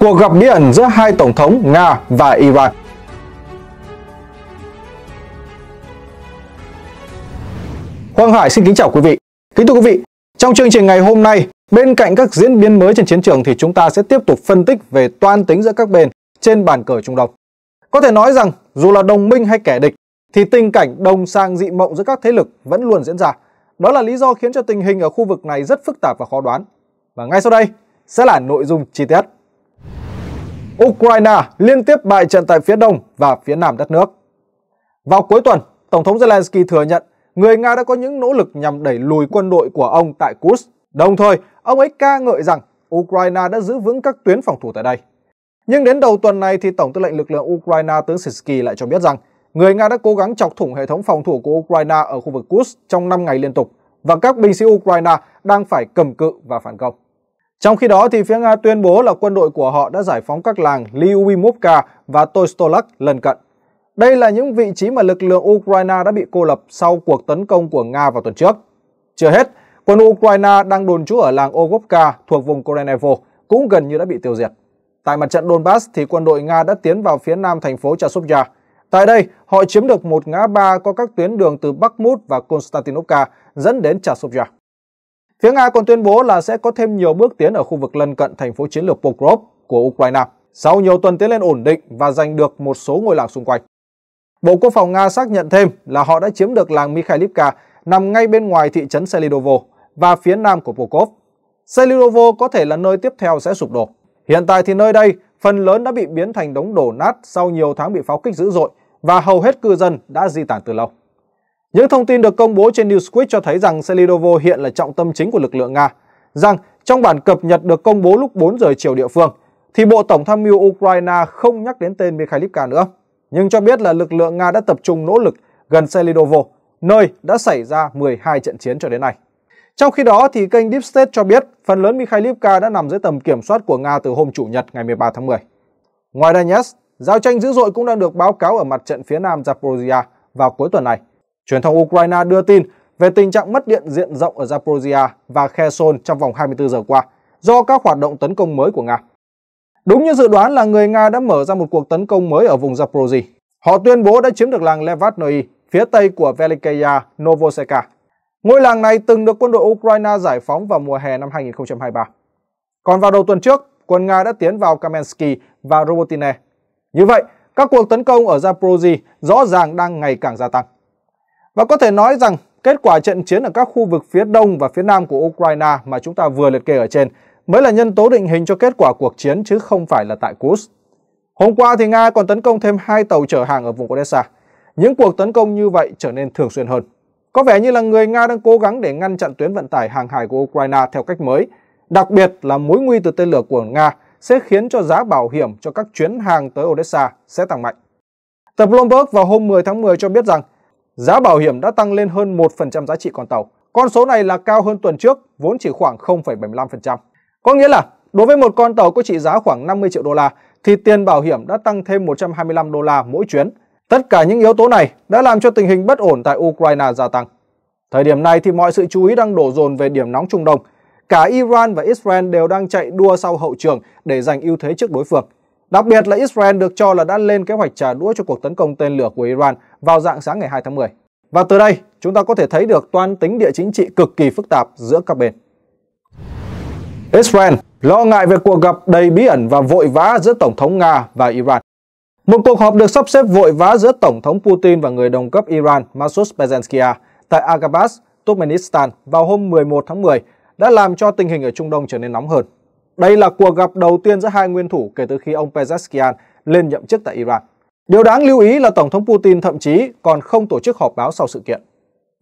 cuộc gặp bí ẩn giữa hai tổng thống Nga và Iran. Quang Hải xin kính chào quý vị. Kính thưa quý vị, trong chương trình ngày hôm nay, bên cạnh các diễn biến mới trên chiến trường thì chúng ta sẽ tiếp tục phân tích về toan tính giữa các bên trên bàn cờ Trung Đông. Có thể nói rằng dù là đồng minh hay kẻ địch thì tình cảnh đồng sang dị mộng giữa các thế lực vẫn luôn diễn ra. Đó là lý do khiến cho tình hình ở khu vực này rất phức tạp và khó đoán. Và ngay sau đây sẽ là nội dung chi tiết. Ukraine liên tiếp bại trận tại phía đông và phía nam đất nước. Vào cuối tuần, Tổng thống Zelensky thừa nhận người Nga đã có những nỗ lực nhằm đẩy lùi quân đội của ông tại Kursk. Đồng thời, ông ấy ca ngợi rằng Ukraine đã giữ vững các tuyến phòng thủ tại đây. Nhưng đến đầu tuần này thì Tổng tư lệnh lực lượng Ukraine tướng Sisky lại cho biết rằng người Nga đã cố gắng chọc thủng hệ thống phòng thủ của Ukraine ở khu vực Kursk trong 5 ngày liên tục và các binh sĩ Ukraine đang phải cầm cự và phản công. Trong khi đó, thì phía Nga tuyên bố là quân đội của họ đã giải phóng các làng Liubimovka và Tostolak lân cận. Đây là những vị trí mà lực lượng Ukraine đã bị cô lập sau cuộc tấn công của Nga vào tuần trước. Chưa hết, quân Ukraine đang đồn trú ở làng Ogovka thuộc vùng Korenevo cũng gần như đã bị tiêu diệt. Tại mặt trận Donbass thì quân đội Nga đã tiến vào phía nam thành phố Chasovya. Tại đây, họ chiếm được một ngã ba có các tuyến đường từ Bakhmut và Konstantinovka dẫn đến Chasovya. Phía Nga còn tuyên bố là sẽ có thêm nhiều bước tiến ở khu vực lân cận thành phố chiến lược Pokrov của Ukraine sau nhiều tuần tiến lên ổn định và giành được một số ngôi làng xung quanh. Bộ Quốc phòng Nga xác nhận thêm là họ đã chiếm được làng Mikhailivka nằm ngay bên ngoài thị trấn Selidovo và phía nam của Pokrov. Selidovo có thể là nơi tiếp theo sẽ sụp đổ. Hiện tại thì nơi đây phần lớn đã bị biến thành đống đổ nát sau nhiều tháng bị pháo kích dữ dội và hầu hết cư dân đã di tản từ lâu. Những thông tin được công bố trên Newsweek cho thấy rằng Selidovo hiện là trọng tâm chính của lực lượng Nga, rằng trong bản cập nhật được công bố lúc 4 giờ chiều địa phương, thì Bộ Tổng tham mưu Ukraine không nhắc đến tên Mikhailivka nữa, nhưng cho biết là lực lượng Nga đã tập trung nỗ lực gần Selidovo, nơi đã xảy ra 12 trận chiến cho đến nay. Trong khi đó, thì kênh Deep State cho biết phần lớn Mikhailivka đã nằm dưới tầm kiểm soát của Nga từ hôm Chủ nhật ngày 13 tháng 10. Ngoài Donetsk, giao tranh dữ dội cũng đang được báo cáo ở mặt trận phía nam Zaporozhia vào cuối tuần này Truyền thông Ukraine đưa tin về tình trạng mất điện diện rộng ở Zaporizhia và Kherson trong vòng 24 giờ qua do các hoạt động tấn công mới của Nga. Đúng như dự đoán là người Nga đã mở ra một cuộc tấn công mới ở vùng Zaporizhia. Họ tuyên bố đã chiếm được làng Levadnoi phía tây của Velikaya Novoseka. Ngôi làng này từng được quân đội Ukraine giải phóng vào mùa hè năm 2023. Còn vào đầu tuần trước, quân Nga đã tiến vào Kamensky và Robotine. Như vậy, các cuộc tấn công ở Zaporizhia rõ ràng đang ngày càng gia tăng. Và có thể nói rằng kết quả trận chiến ở các khu vực phía đông và phía nam của Ukraine mà chúng ta vừa liệt kê ở trên mới là nhân tố định hình cho kết quả cuộc chiến chứ không phải là tại Kursk. Hôm qua thì Nga còn tấn công thêm hai tàu chở hàng ở vùng Odessa. Những cuộc tấn công như vậy trở nên thường xuyên hơn. Có vẻ như là người Nga đang cố gắng để ngăn chặn tuyến vận tải hàng hải của Ukraine theo cách mới, đặc biệt là mối nguy từ tên lửa của Nga sẽ khiến cho giá bảo hiểm cho các chuyến hàng tới Odessa sẽ tăng mạnh. Tập Bloomberg vào hôm 10 tháng 10 cho biết rằng Giá bảo hiểm đã tăng lên hơn 1% giá trị con tàu. Con số này là cao hơn tuần trước, vốn chỉ khoảng 0,75%. Có nghĩa là đối với một con tàu có trị giá khoảng 50 triệu đô la thì tiền bảo hiểm đã tăng thêm 125 đô la mỗi chuyến. Tất cả những yếu tố này đã làm cho tình hình bất ổn tại Ukraine gia tăng. Thời điểm này thì mọi sự chú ý đang đổ dồn về điểm nóng Trung Đông. Cả Iran và Israel đều đang chạy đua sau hậu trường để giành ưu thế trước đối phương. Đặc biệt là Israel được cho là đã lên kế hoạch trả đũa cho cuộc tấn công tên lửa của Iran vào dạng sáng ngày 2 tháng 10. Và từ đây, chúng ta có thể thấy được toan tính địa chính trị cực kỳ phức tạp giữa các bên. Israel lo ngại về cuộc gặp đầy bí ẩn và vội vã giữa Tổng thống Nga và Iran. Một cuộc họp được sắp xếp vội vã giữa Tổng thống Putin và người đồng cấp Iran Masoud Pezeshkian tại Agabas, Turkmenistan vào hôm 11 tháng 10 đã làm cho tình hình ở Trung Đông trở nên nóng hơn. Đây là cuộc gặp đầu tiên giữa hai nguyên thủ kể từ khi ông Pezeshkian lên nhậm chức tại Iran. Điều đáng lưu ý là Tổng thống Putin thậm chí còn không tổ chức họp báo sau sự kiện.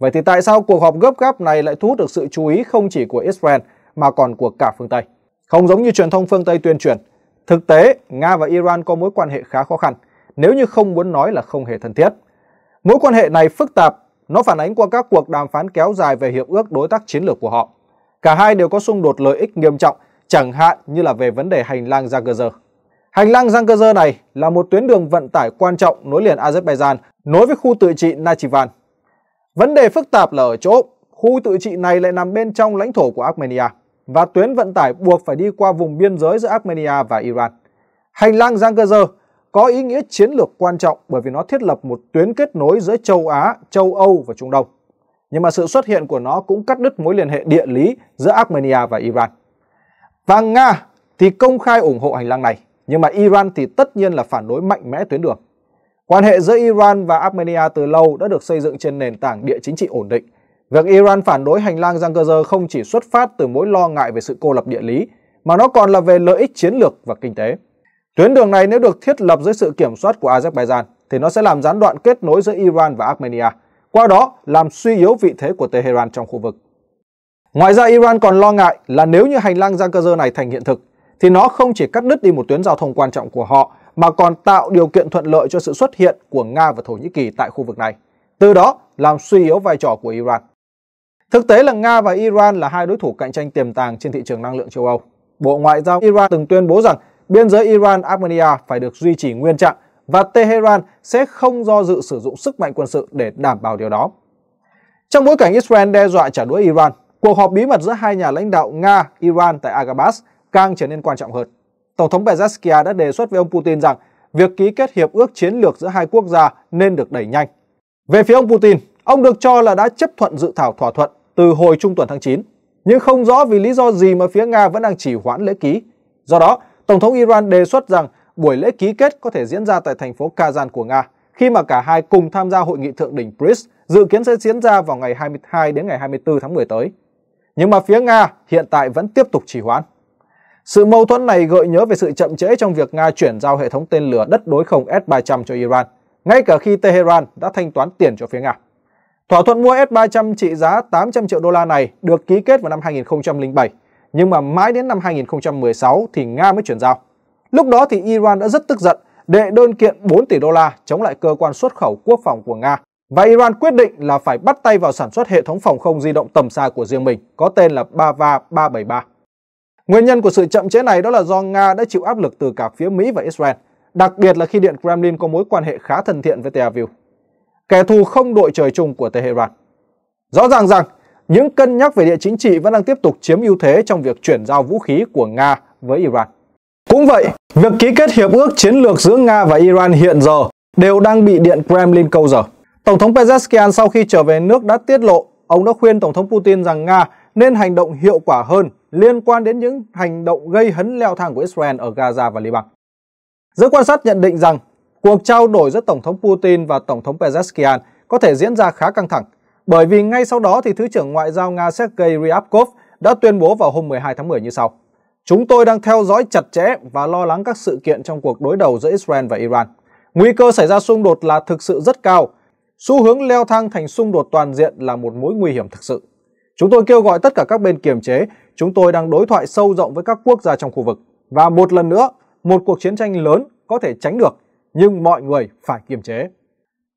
Vậy thì tại sao cuộc họp gấp gáp này lại thu hút được sự chú ý không chỉ của Israel mà còn của cả phương Tây? Không giống như truyền thông phương Tây tuyên truyền, thực tế Nga và Iran có mối quan hệ khá khó khăn, nếu như không muốn nói là không hề thân thiết. Mối quan hệ này phức tạp, nó phản ánh qua các cuộc đàm phán kéo dài về hiệp ước đối tác chiến lược của họ. Cả hai đều có xung đột lợi ích nghiêm trọng chẳng hạn như là về vấn đề hành lang Zagorze. Hành lang Zagorze này là một tuyến đường vận tải quan trọng nối liền Azerbaijan, nối với khu tự trị Nachivan. Vấn đề phức tạp là ở chỗ khu tự trị này lại nằm bên trong lãnh thổ của Armenia và tuyến vận tải buộc phải đi qua vùng biên giới giữa Armenia và Iran. Hành lang Zangkazơ có ý nghĩa chiến lược quan trọng bởi vì nó thiết lập một tuyến kết nối giữa châu Á, châu Âu và Trung Đông. Nhưng mà sự xuất hiện của nó cũng cắt đứt mối liên hệ địa lý giữa Armenia và Iran. Và Nga thì công khai ủng hộ hành lang này, nhưng mà Iran thì tất nhiên là phản đối mạnh mẽ tuyến đường. Quan hệ giữa Iran và Armenia từ lâu đã được xây dựng trên nền tảng địa chính trị ổn định. Việc Iran phản đối hành lang Zangezur không chỉ xuất phát từ mối lo ngại về sự cô lập địa lý, mà nó còn là về lợi ích chiến lược và kinh tế. Tuyến đường này nếu được thiết lập dưới sự kiểm soát của Azerbaijan thì nó sẽ làm gián đoạn kết nối giữa Iran và Armenia, qua đó làm suy yếu vị thế của Tehran trong khu vực. Ngoài ra Iran còn lo ngại là nếu như hành lang Zankazer này thành hiện thực thì nó không chỉ cắt đứt đi một tuyến giao thông quan trọng của họ mà còn tạo điều kiện thuận lợi cho sự xuất hiện của Nga và Thổ Nhĩ Kỳ tại khu vực này, từ đó làm suy yếu vai trò của Iran. Thực tế là Nga và Iran là hai đối thủ cạnh tranh tiềm tàng trên thị trường năng lượng châu Âu. Bộ Ngoại giao Iran từng tuyên bố rằng biên giới Iran-Armenia phải được duy trì nguyên trạng và Tehran sẽ không do dự sử dụng sức mạnh quân sự để đảm bảo điều đó. Trong bối cảnh Israel đe dọa trả đũa Iran, cuộc họp bí mật giữa hai nhà lãnh đạo Nga, Iran tại Agabas càng trở nên quan trọng hơn. Tổng thống Bezerskia đã đề xuất với ông Putin rằng việc ký kết hiệp ước chiến lược giữa hai quốc gia nên được đẩy nhanh. Về phía ông Putin, ông được cho là đã chấp thuận dự thảo thỏa thuận từ hồi trung tuần tháng 9, nhưng không rõ vì lý do gì mà phía Nga vẫn đang chỉ hoãn lễ ký. Do đó, Tổng thống Iran đề xuất rằng buổi lễ ký kết có thể diễn ra tại thành phố Kazan của Nga, khi mà cả hai cùng tham gia hội nghị thượng đỉnh BRICS dự kiến sẽ diễn ra vào ngày 22 đến ngày 24 tháng 10 tới nhưng mà phía Nga hiện tại vẫn tiếp tục trì hoãn. Sự mâu thuẫn này gợi nhớ về sự chậm trễ trong việc Nga chuyển giao hệ thống tên lửa đất đối không S-300 cho Iran, ngay cả khi Tehran đã thanh toán tiền cho phía Nga. Thỏa thuận mua S-300 trị giá 800 triệu đô la này được ký kết vào năm 2007, nhưng mà mãi đến năm 2016 thì Nga mới chuyển giao. Lúc đó thì Iran đã rất tức giận, đệ đơn kiện 4 tỷ đô la chống lại cơ quan xuất khẩu quốc phòng của Nga và Iran quyết định là phải bắt tay vào sản xuất hệ thống phòng không di động tầm xa của riêng mình, có tên là Bava 373. Nguyên nhân của sự chậm chế này đó là do Nga đã chịu áp lực từ cả phía Mỹ và Israel, đặc biệt là khi Điện Kremlin có mối quan hệ khá thân thiện với Tel Aviv, kẻ thù không đội trời chung của Tehran. Rõ ràng rằng, những cân nhắc về địa chính trị vẫn đang tiếp tục chiếm ưu thế trong việc chuyển giao vũ khí của Nga với Iran. Cũng vậy, việc ký kết hiệp ước chiến lược giữa Nga và Iran hiện giờ đều đang bị Điện Kremlin câu giờ. Tổng thống Pezeshkian sau khi trở về nước đã tiết lộ ông đã khuyên Tổng thống Putin rằng Nga nên hành động hiệu quả hơn liên quan đến những hành động gây hấn leo thang của Israel ở Gaza và Liban. Giới quan sát nhận định rằng cuộc trao đổi giữa Tổng thống Putin và Tổng thống Pezeshkian có thể diễn ra khá căng thẳng bởi vì ngay sau đó thì Thứ trưởng Ngoại giao Nga Sergei Ryabkov đã tuyên bố vào hôm 12 tháng 10 như sau. Chúng tôi đang theo dõi chặt chẽ và lo lắng các sự kiện trong cuộc đối đầu giữa Israel và Iran. Nguy cơ xảy ra xung đột là thực sự rất cao xu hướng leo thang thành xung đột toàn diện là một mối nguy hiểm thực sự. Chúng tôi kêu gọi tất cả các bên kiềm chế, chúng tôi đang đối thoại sâu rộng với các quốc gia trong khu vực. Và một lần nữa, một cuộc chiến tranh lớn có thể tránh được, nhưng mọi người phải kiềm chế.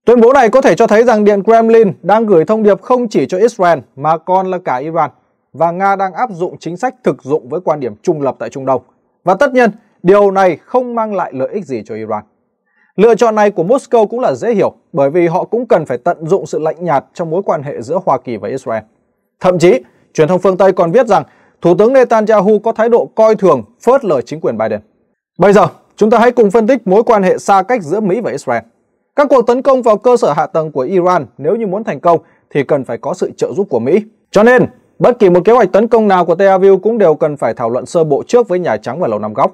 Tuyên bố này có thể cho thấy rằng Điện Kremlin đang gửi thông điệp không chỉ cho Israel mà còn là cả Iran và Nga đang áp dụng chính sách thực dụng với quan điểm trung lập tại Trung Đông. Và tất nhiên, điều này không mang lại lợi ích gì cho Iran. Lựa chọn này của Moscow cũng là dễ hiểu bởi vì họ cũng cần phải tận dụng sự lạnh nhạt trong mối quan hệ giữa Hoa Kỳ và Israel. Thậm chí, truyền thông phương Tây còn viết rằng Thủ tướng Netanyahu có thái độ coi thường, phớt lờ chính quyền Biden. Bây giờ, chúng ta hãy cùng phân tích mối quan hệ xa cách giữa Mỹ và Israel. Các cuộc tấn công vào cơ sở hạ tầng của Iran nếu như muốn thành công thì cần phải có sự trợ giúp của Mỹ. Cho nên, bất kỳ một kế hoạch tấn công nào của Tel Aviv cũng đều cần phải thảo luận sơ bộ trước với Nhà Trắng và Lầu Năm Góc.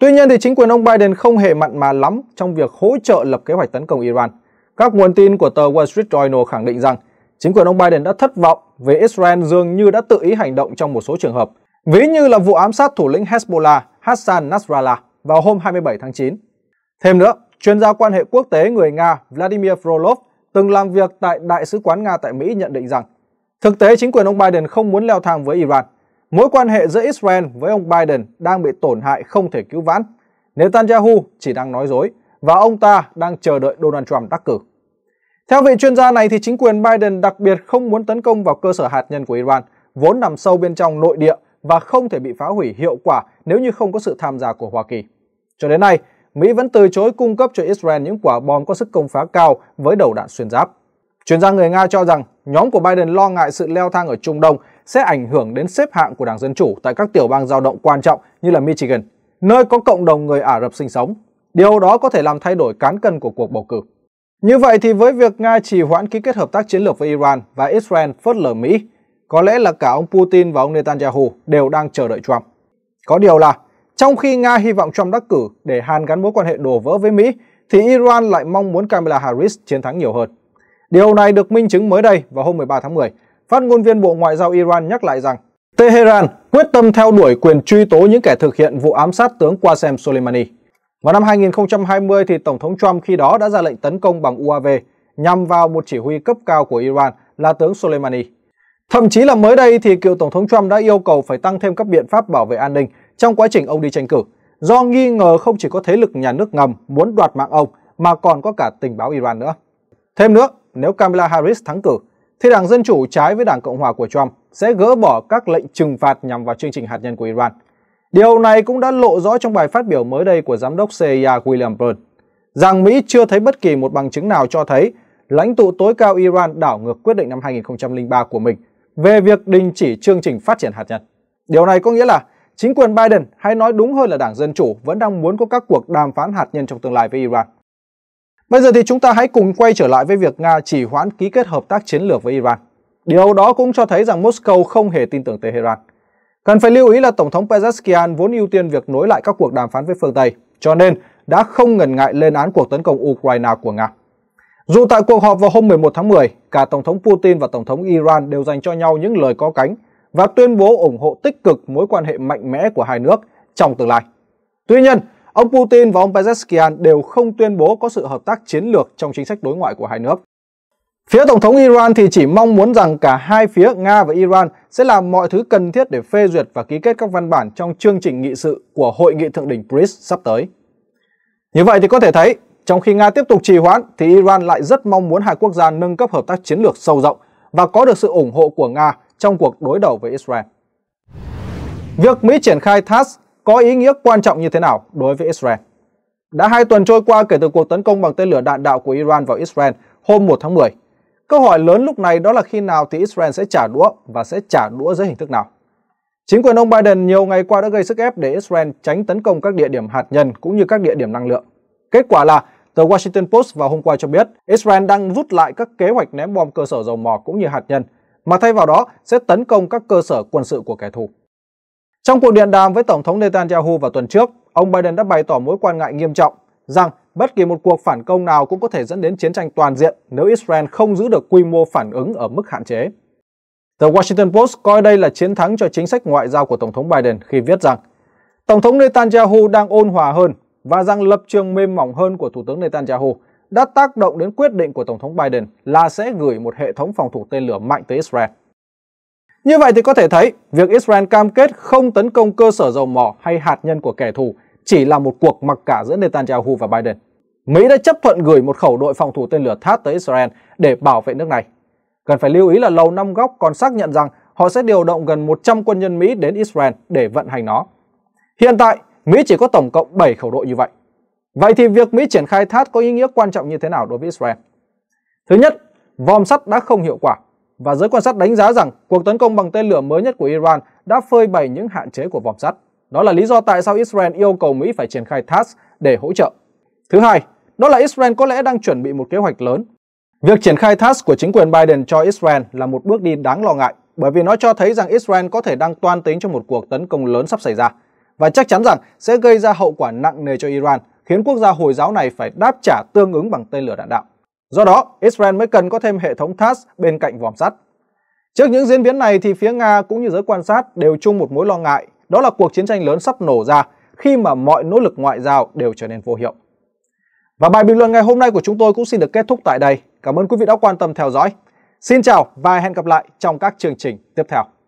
Tuy nhiên thì chính quyền ông Biden không hề mặn mà lắm trong việc hỗ trợ lập kế hoạch tấn công Iran. Các nguồn tin của tờ Wall Street Journal khẳng định rằng chính quyền ông Biden đã thất vọng về Israel dường như đã tự ý hành động trong một số trường hợp, ví như là vụ ám sát thủ lĩnh Hezbollah Hassan Nasrallah vào hôm 27 tháng 9. Thêm nữa, chuyên gia quan hệ quốc tế người Nga Vladimir Frolov từng làm việc tại Đại sứ quán Nga tại Mỹ nhận định rằng thực tế chính quyền ông Biden không muốn leo thang với Iran – mối quan hệ giữa Israel với ông Biden đang bị tổn hại không thể cứu vãn. Netanyahu chỉ đang nói dối và ông ta đang chờ đợi Donald Trump đắc cử. Theo vị chuyên gia này thì chính quyền Biden đặc biệt không muốn tấn công vào cơ sở hạt nhân của Iran, vốn nằm sâu bên trong nội địa và không thể bị phá hủy hiệu quả nếu như không có sự tham gia của Hoa Kỳ. Cho đến nay, Mỹ vẫn từ chối cung cấp cho Israel những quả bom có sức công phá cao với đầu đạn xuyên giáp. Chuyên gia người Nga cho rằng nhóm của Biden lo ngại sự leo thang ở Trung Đông sẽ ảnh hưởng đến xếp hạng của Đảng Dân Chủ tại các tiểu bang giao động quan trọng như là Michigan, nơi có cộng đồng người Ả Rập sinh sống. Điều đó có thể làm thay đổi cán cân của cuộc bầu cử. Như vậy thì với việc Nga trì hoãn ký kết hợp tác chiến lược với Iran và Israel phớt lờ Mỹ, có lẽ là cả ông Putin và ông Netanyahu đều đang chờ đợi Trump. Có điều là, trong khi Nga hy vọng Trump đắc cử để Hàn gắn mối quan hệ đổ vỡ với Mỹ, thì Iran lại mong muốn Kamala Harris chiến thắng nhiều hơn. Điều này được minh chứng mới đây vào hôm 13 tháng 10 Phát ngôn viên Bộ Ngoại giao Iran nhắc lại rằng Tehran quyết tâm theo đuổi quyền truy tố những kẻ thực hiện vụ ám sát tướng Qasem Soleimani. Vào năm 2020 thì Tổng thống Trump khi đó đã ra lệnh tấn công bằng UAV nhằm vào một chỉ huy cấp cao của Iran là tướng Soleimani. Thậm chí là mới đây thì cựu Tổng thống Trump đã yêu cầu phải tăng thêm các biện pháp bảo vệ an ninh trong quá trình ông đi tranh cử do nghi ngờ không chỉ có thế lực nhà nước ngầm muốn đoạt mạng ông mà còn có cả tình báo Iran nữa. Thêm nữa, nếu Kamala Harris thắng cử thì Đảng Dân Chủ trái với Đảng Cộng Hòa của Trump sẽ gỡ bỏ các lệnh trừng phạt nhằm vào chương trình hạt nhân của Iran. Điều này cũng đã lộ rõ trong bài phát biểu mới đây của Giám đốc CIA e William Burns, rằng Mỹ chưa thấy bất kỳ một bằng chứng nào cho thấy lãnh tụ tối cao Iran đảo ngược quyết định năm 2003 của mình về việc đình chỉ chương trình phát triển hạt nhân. Điều này có nghĩa là chính quyền Biden hay nói đúng hơn là Đảng Dân Chủ vẫn đang muốn có các cuộc đàm phán hạt nhân trong tương lai với Iran. Bây giờ thì chúng ta hãy cùng quay trở lại với việc Nga chỉ hoãn ký kết hợp tác chiến lược với Iran. Điều đó cũng cho thấy rằng Moscow không hề tin tưởng Tehran. Cần phải lưu ý là Tổng thống Pezeshkian vốn ưu tiên việc nối lại các cuộc đàm phán với phương Tây, cho nên đã không ngần ngại lên án cuộc tấn công Ukraine của Nga. Dù tại cuộc họp vào hôm 11 tháng 10, cả Tổng thống Putin và Tổng thống Iran đều dành cho nhau những lời có cánh và tuyên bố ủng hộ tích cực mối quan hệ mạnh mẽ của hai nước trong tương lai. Tuy nhiên, Ông Putin và ông Pezeshkian đều không tuyên bố có sự hợp tác chiến lược trong chính sách đối ngoại của hai nước. Phía Tổng thống Iran thì chỉ mong muốn rằng cả hai phía Nga và Iran sẽ làm mọi thứ cần thiết để phê duyệt và ký kết các văn bản trong chương trình nghị sự của Hội nghị Thượng đỉnh BRICS sắp tới. Như vậy thì có thể thấy, trong khi Nga tiếp tục trì hoãn thì Iran lại rất mong muốn hai quốc gia nâng cấp hợp tác chiến lược sâu rộng và có được sự ủng hộ của Nga trong cuộc đối đầu với Israel. Việc Mỹ triển khai TASS có ý nghĩa quan trọng như thế nào đối với Israel. Đã hai tuần trôi qua kể từ cuộc tấn công bằng tên lửa đạn đạo của Iran vào Israel hôm 1 tháng 10. Câu hỏi lớn lúc này đó là khi nào thì Israel sẽ trả đũa và sẽ trả đũa dưới hình thức nào. Chính quyền ông Biden nhiều ngày qua đã gây sức ép để Israel tránh tấn công các địa điểm hạt nhân cũng như các địa điểm năng lượng. Kết quả là tờ Washington Post vào hôm qua cho biết Israel đang rút lại các kế hoạch ném bom cơ sở dầu mỏ cũng như hạt nhân, mà thay vào đó sẽ tấn công các cơ sở quân sự của kẻ thù. Trong cuộc điện đàm với Tổng thống Netanyahu vào tuần trước, ông Biden đã bày tỏ mối quan ngại nghiêm trọng rằng bất kỳ một cuộc phản công nào cũng có thể dẫn đến chiến tranh toàn diện nếu Israel không giữ được quy mô phản ứng ở mức hạn chế. The Washington Post coi đây là chiến thắng cho chính sách ngoại giao của Tổng thống Biden khi viết rằng Tổng thống Netanyahu đang ôn hòa hơn và rằng lập trường mềm mỏng hơn của Thủ tướng Netanyahu đã tác động đến quyết định của Tổng thống Biden là sẽ gửi một hệ thống phòng thủ tên lửa mạnh tới Israel. Như vậy thì có thể thấy, việc Israel cam kết không tấn công cơ sở dầu mỏ hay hạt nhân của kẻ thù chỉ là một cuộc mặc cả giữa Netanyahu và Biden. Mỹ đã chấp thuận gửi một khẩu đội phòng thủ tên lửa THAAD tới Israel để bảo vệ nước này. Cần phải lưu ý là Lầu Năm Góc còn xác nhận rằng họ sẽ điều động gần 100 quân nhân Mỹ đến Israel để vận hành nó. Hiện tại, Mỹ chỉ có tổng cộng 7 khẩu đội như vậy. Vậy thì việc Mỹ triển khai THAAD có ý nghĩa quan trọng như thế nào đối với Israel? Thứ nhất, vòm sắt đã không hiệu quả và giới quan sát đánh giá rằng cuộc tấn công bằng tên lửa mới nhất của Iran đã phơi bày những hạn chế của vòng sắt. Đó là lý do tại sao Israel yêu cầu Mỹ phải triển khai THAAD để hỗ trợ. Thứ hai, đó là Israel có lẽ đang chuẩn bị một kế hoạch lớn. Việc triển khai THAAD của chính quyền Biden cho Israel là một bước đi đáng lo ngại bởi vì nó cho thấy rằng Israel có thể đang toan tính cho một cuộc tấn công lớn sắp xảy ra và chắc chắn rằng sẽ gây ra hậu quả nặng nề cho Iran khiến quốc gia Hồi giáo này phải đáp trả tương ứng bằng tên lửa đạn đạo. Do đó, Israel mới cần có thêm hệ thống THAAD bên cạnh vòm sắt. Trước những diễn biến này thì phía Nga cũng như giới quan sát đều chung một mối lo ngại, đó là cuộc chiến tranh lớn sắp nổ ra khi mà mọi nỗ lực ngoại giao đều trở nên vô hiệu. Và bài bình luận ngày hôm nay của chúng tôi cũng xin được kết thúc tại đây. Cảm ơn quý vị đã quan tâm theo dõi. Xin chào và hẹn gặp lại trong các chương trình tiếp theo.